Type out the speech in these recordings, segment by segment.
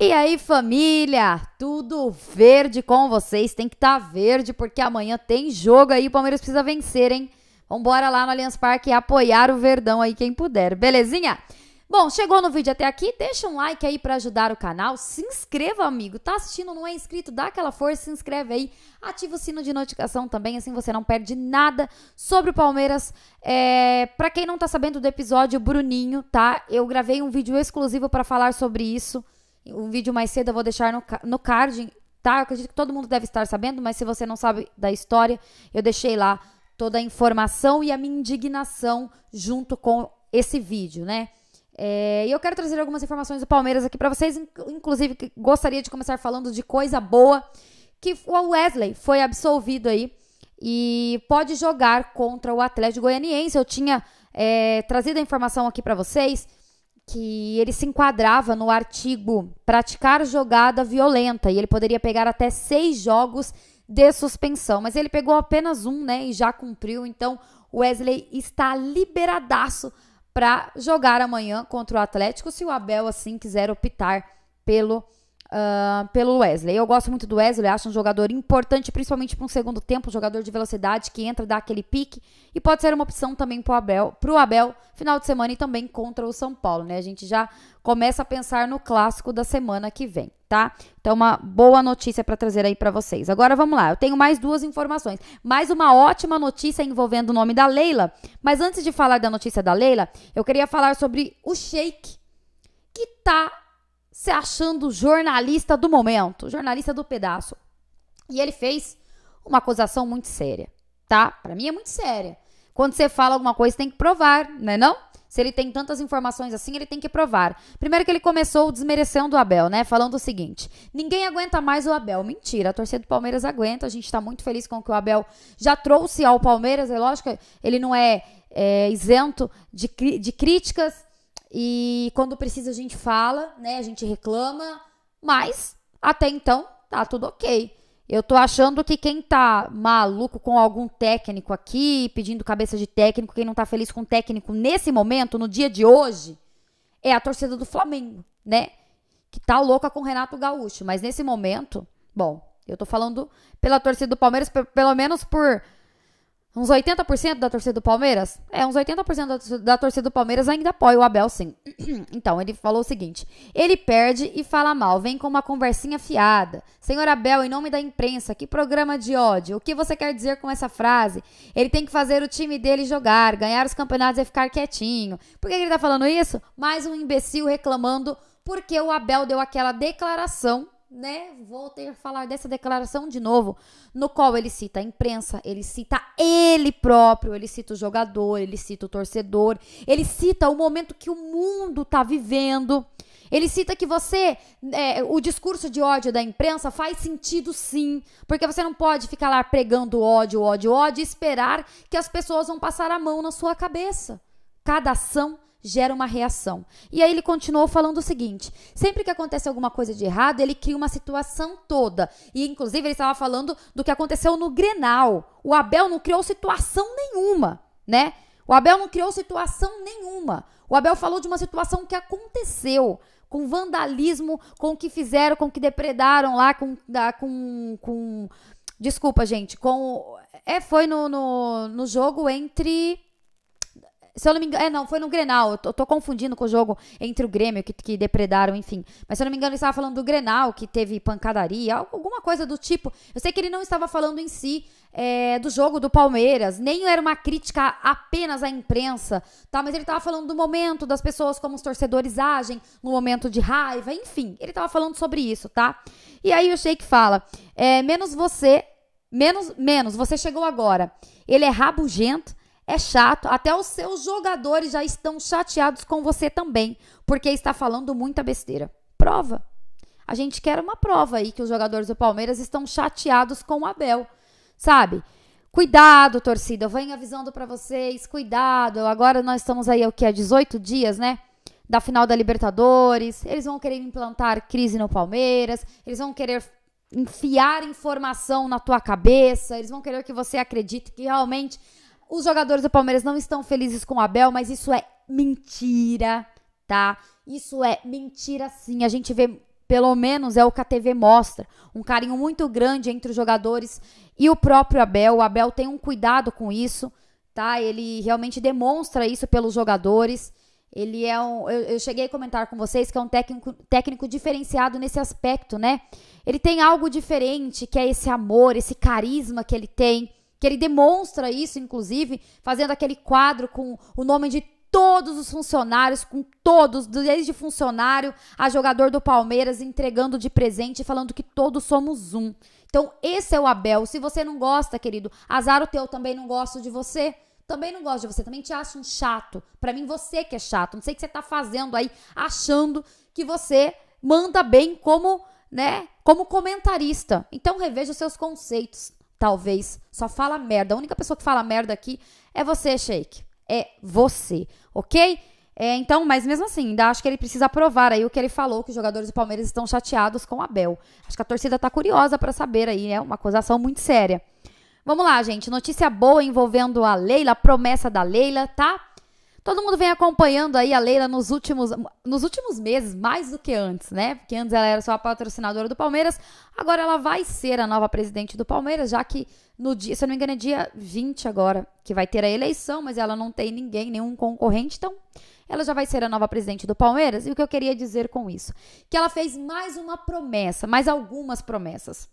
E aí, família? Tudo verde com vocês. Tem que estar tá verde porque amanhã tem jogo aí. O Palmeiras precisa vencer, hein? Vambora lá no Allianz Parque apoiar o Verdão aí, quem puder. Belezinha? Bom, chegou no vídeo até aqui, deixa um like aí para ajudar o canal, se inscreva, amigo. Tá assistindo, não é inscrito? Dá aquela força, se inscreve aí, ativa o sino de notificação também, assim você não perde nada sobre o Palmeiras. É, para quem não tá sabendo do episódio, o Bruninho, tá? Eu gravei um vídeo exclusivo para falar sobre isso. O vídeo mais cedo eu vou deixar no, no card, tá? Eu acredito que todo mundo deve estar sabendo, mas se você não sabe da história, eu deixei lá toda a informação e a minha indignação junto com esse vídeo, né? É, e eu quero trazer algumas informações do Palmeiras aqui para vocês, inclusive gostaria de começar falando de coisa boa, que o Wesley foi absolvido aí e pode jogar contra o Atlético Goianiense. Eu tinha é, trazido a informação aqui para vocês que ele se enquadrava no artigo praticar jogada violenta e ele poderia pegar até seis jogos de suspensão, mas ele pegou apenas um, né, e já cumpriu. Então, Wesley está liberadaço para jogar amanhã contra o Atlético, se o Abel assim quiser optar pelo Uh, pelo Wesley. Eu gosto muito do Wesley, acho um jogador importante, principalmente para um segundo tempo, um jogador de velocidade que entra, dá aquele pique e pode ser uma opção também para o Abel, Abel final de semana e também contra o São Paulo, né? A gente já começa a pensar no clássico da semana que vem, tá? Então uma boa notícia para trazer aí para vocês. Agora vamos lá, eu tenho mais duas informações, mais uma ótima notícia envolvendo o nome da Leila, mas antes de falar da notícia da Leila, eu queria falar sobre o Sheik que tá se achando jornalista do momento, jornalista do pedaço. E ele fez uma acusação muito séria, tá? Para mim é muito séria. Quando você fala alguma coisa, tem que provar, né não? Se ele tem tantas informações assim, ele tem que provar. Primeiro que ele começou desmerecendo o Abel, né? Falando o seguinte: ninguém aguenta mais o Abel. Mentira, a torcida do Palmeiras aguenta. A gente tá muito feliz com o que o Abel já trouxe ao Palmeiras. É lógico, ele não é, é isento de, de críticas, e quando precisa a gente fala, né? A gente reclama, mas até então tá tudo ok. Eu tô achando que quem tá maluco com algum técnico aqui, pedindo cabeça de técnico, quem não tá feliz com o técnico nesse momento, no dia de hoje, é a torcida do Flamengo, né? Que tá louca com o Renato Gaúcho. Mas nesse momento, bom, eu tô falando pela torcida do Palmeiras, pelo menos por Uns 80% da torcida do Palmeiras? É, uns 80% da torcida do Palmeiras ainda apoia o Abel, sim. Então, ele falou o seguinte: ele perde e fala mal, vem com uma conversinha fiada. Senhor Abel, em nome da imprensa, que programa de ódio. O que você quer dizer com essa frase? Ele tem que fazer o time dele jogar, ganhar os campeonatos e ficar quietinho. Por que ele tá falando isso? Mais um imbecil reclamando porque o Abel deu aquela declaração né, vou ter que falar dessa declaração de novo, no qual ele cita a imprensa, ele cita ele próprio, ele cita o jogador, ele cita o torcedor, ele cita o momento que o mundo está vivendo. Ele cita que você, é, o discurso de ódio da imprensa faz sentido sim, porque você não pode ficar lá pregando ódio, ódio, ódio e esperar que as pessoas vão passar a mão na sua cabeça. Cada ação gera uma reação. E aí ele continuou falando o seguinte: sempre que acontece alguma coisa de errado, ele cria uma situação toda. E inclusive ele estava falando do que aconteceu no Grenal. O Abel não criou situação nenhuma, né? O Abel não criou situação nenhuma. O Abel falou de uma situação que aconteceu com vandalismo, com o que fizeram, com o que depredaram lá, com com, com desculpa, gente, com é foi no, no, no jogo entre se eu não me engano. É, não, foi no Grenal. Eu tô, tô confundindo com o jogo entre o Grêmio, que, que depredaram, enfim. Mas se eu não me engano, ele estava falando do Grenal, que teve pancadaria, alguma coisa do tipo. Eu sei que ele não estava falando em si é, do jogo do Palmeiras, nem era uma crítica apenas à imprensa, tá? Mas ele estava falando do momento, das pessoas, como os torcedores agem no momento de raiva, enfim. Ele estava falando sobre isso, tá? E aí o Sheik fala: é, menos você, menos, menos, você chegou agora. Ele é rabugento é chato, até os seus jogadores já estão chateados com você também, porque está falando muita besteira. Prova. A gente quer uma prova aí que os jogadores do Palmeiras estão chateados com o Abel, sabe? Cuidado, torcida, eu venho avisando para vocês, cuidado. Agora nós estamos aí o que é 18 dias, né? Da final da Libertadores. Eles vão querer implantar crise no Palmeiras, eles vão querer enfiar informação na tua cabeça, eles vão querer que você acredite que realmente os jogadores do Palmeiras não estão felizes com o Abel, mas isso é mentira, tá? Isso é mentira sim. A gente vê, pelo menos é o que a TV mostra, um carinho muito grande entre os jogadores e o próprio Abel. O Abel tem um cuidado com isso, tá? Ele realmente demonstra isso pelos jogadores. Ele é um. Eu, eu, cheguei a comentar com vocês que é um técnico, técnico diferenciado nesse aspecto, né? Ele tem algo diferente, que é esse amor, esse carisma que ele tem que ele demonstra isso, inclusive, fazendo aquele quadro com o nome de todos os funcionários, com todos, desde funcionário a jogador do Palmeiras, entregando de presente, falando que todos somos um. Então, esse é o Abel. Se você não gosta, querido, azar o teu, também não gosto de você. Também não gosto de você, também te acho um chato. Para mim, você que é chato. Não sei o que você tá fazendo aí, achando que você manda bem como, né, como comentarista. Então, reveja os seus conceitos talvez só fala merda. A única pessoa que fala merda aqui é você, Shake. É você, ok? É, então, mas mesmo assim, ainda acho que ele precisa provar aí o que ele falou, que os jogadores do Palmeiras estão chateados com o Abel. Acho que a torcida está curiosa para saber aí, é uma acusação muito séria. Vamos lá, gente. Notícia boa envolvendo a Leila, promessa da Leila, tá? Todo mundo vem acompanhando aí a Leila nos últimos, nos últimos meses, mais do que antes, né? Porque antes ela era só a patrocinadora do Palmeiras, agora ela vai ser a nova presidente do Palmeiras, já que no dia, se eu não me engano, é dia 20 agora, que vai ter a eleição, mas ela não tem ninguém, nenhum concorrente, então ela já vai ser a nova presidente do Palmeiras. E o que eu queria dizer com isso? Que ela fez mais uma promessa, mais algumas promessas.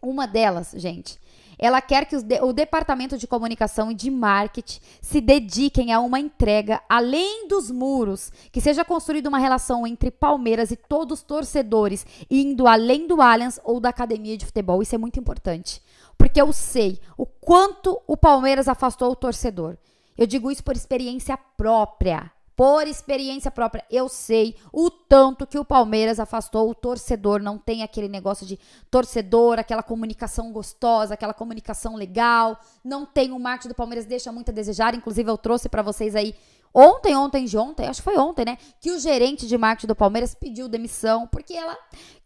Uma delas, gente, ela quer que o departamento de comunicação e de marketing se dediquem a uma entrega além dos muros, que seja construída uma relação entre Palmeiras e todos os torcedores, indo além do Allianz ou da academia de futebol. Isso é muito importante, porque eu sei o quanto o Palmeiras afastou o torcedor. Eu digo isso por experiência própria por experiência própria, eu sei o tanto que o Palmeiras afastou o torcedor. Não tem aquele negócio de torcedor, aquela comunicação gostosa, aquela comunicação legal. Não tem o marketing do Palmeiras, deixa muito a desejar. Inclusive, eu trouxe para vocês aí Ontem, ontem de ontem, acho que foi ontem, né? Que o gerente de marketing do Palmeiras pediu demissão, porque ela,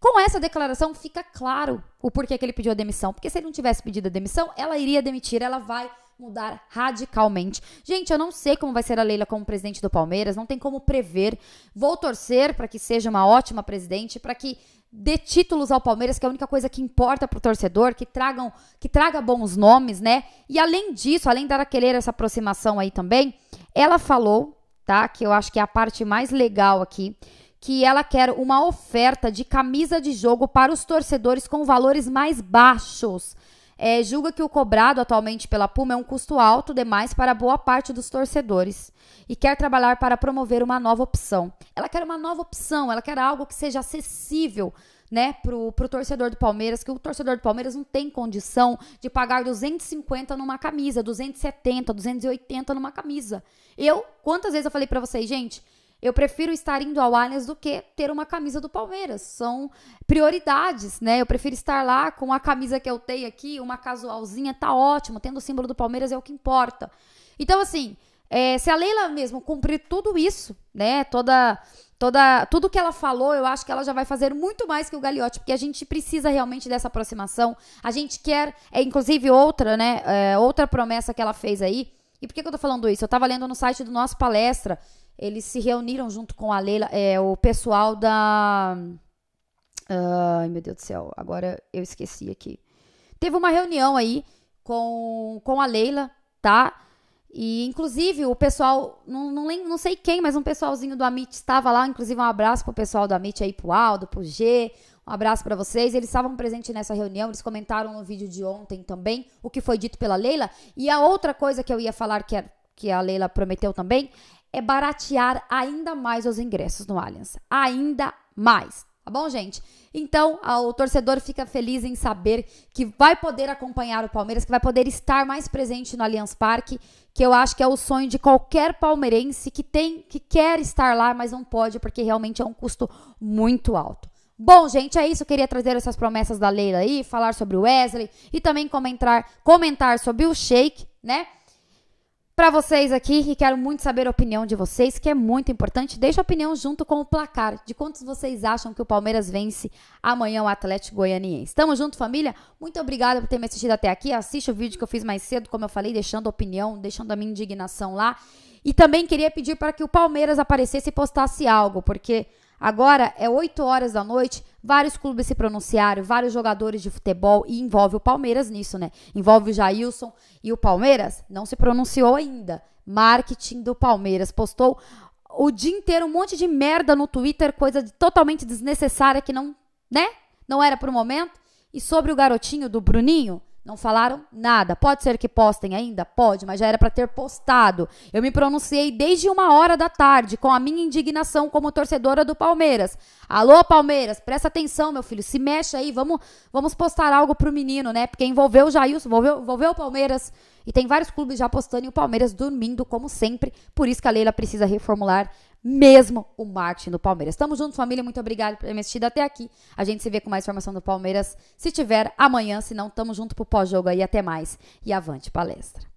com essa declaração, fica claro o porquê que ele pediu a demissão. Porque se ele não tivesse pedido a demissão, ela iria demitir, ela vai mudar radicalmente. Gente, eu não sei como vai ser a Leila como presidente do Palmeiras, não tem como prever. Vou torcer para que seja uma ótima presidente, para que dê títulos ao Palmeiras, que é a única coisa que importa pro torcedor, que tragam, que traga bons nomes, né? E além disso, além da Araqueleira essa aproximação aí também, ela falou, tá? Que eu acho que é a parte mais legal aqui, que ela quer uma oferta de camisa de jogo para os torcedores com valores mais baixos é, julga que o cobrado atualmente pela Puma é um custo alto demais para boa parte dos torcedores e quer trabalhar para promover uma nova opção. Ela quer uma nova opção, ela quer algo que seja acessível né, pro, pro torcedor do Palmeiras, que o torcedor do Palmeiras não tem condição de pagar 250 numa camisa, 270, 280 numa camisa. Eu, quantas vezes eu falei para vocês, gente, eu prefiro estar indo ao Allianz do que ter uma camisa do Palmeiras. São prioridades, né? Eu prefiro estar lá com a camisa que eu tenho aqui, uma casualzinha, tá ótimo. Tendo o símbolo do Palmeiras é o que importa. Então, assim, é, se a Leila mesmo cumprir tudo isso, né? Toda. Toda, tudo que ela falou, eu acho que ela já vai fazer muito mais que o Gagliotti, porque a gente precisa realmente dessa aproximação. A gente quer, é, inclusive outra, né? É, outra promessa que ela fez aí, e por que, que, eu tô falando isso? Eu tava lendo no site do nosso palestra eles se reuniram junto com a Leila, é, o pessoal da. Ai, meu Deus do céu, agora eu esqueci aqui. Teve uma reunião aí com, com a Leila, tá? E, inclusive, o pessoal, não, não, não sei quem, mas um pessoalzinho do Amit estava lá. Inclusive, um abraço pro pessoal do Amit aí, pro Aldo, pro G. Um abraço para vocês. Eles estavam presentes nessa reunião, eles comentaram no vídeo de ontem também o que foi dito pela Leila. E a outra coisa que eu ia falar, que, é que a Leila prometeu também, é baratear ainda mais os ingressos no Allianz. Ainda mais, tá bom, gente? Então, o torcedor fica feliz em saber que vai poder acompanhar o Palmeiras, que vai poder estar mais presente no Allianz Parque, que eu acho que é o sonho de qualquer palmeirense que tem, que quer estar lá, mas não pode porque realmente é um custo muito alto. Bom, gente, é isso. Eu queria trazer essas promessas da Leila aí, falar sobre o Wesley e também comentar, comentar sobre o Shake, né? para vocês aqui e quero muito saber a opinião de vocês, que é muito importante. Deixa a opinião junto com o placar de quantos vocês acham que o Palmeiras vence amanhã o Atlético Goianiense. Tamo junto, família? Muito obrigada por ter me assistido até aqui. Assiste o vídeo que eu fiz mais cedo, como eu falei, deixando a opinião, deixando a minha indignação lá. E também queria pedir para que o Palmeiras aparecesse e postasse algo, porque agora é 8 horas da noite. Vários clubes se pronunciaram, vários jogadores de futebol, e envolve o Palmeiras nisso, né? Envolve o Jailson e o Palmeiras não se pronunciou ainda. Marketing do Palmeiras postou o dia inteiro um monte de merda no Twitter, coisa totalmente desnecessária que não, né? Não era pro momento. E sobre o garotinho do Bruninho, não falaram nada. Pode ser que postem ainda? Pode, mas já era para ter postado. Eu me pronunciei desde uma hora da tarde com a minha indignação como torcedora do Palmeiras. Alô, Palmeiras, presta atenção, meu filho. Se mexe aí, vamos, vamos postar algo pro menino, né? Porque envolveu o Jailson, envolveu, envolveu o Palmeiras. E tem vários clubes já postando e o Palmeiras dormindo, como sempre. Por isso que a Leila precisa reformular mesmo o marketing do Palmeiras. Tamo junto, família. Muito obrigado por ter me assistido até aqui. A gente se vê com mais informação do Palmeiras, se tiver amanhã. Se não, tamo junto pro pós-jogo aí. Até mais. E avante palestra.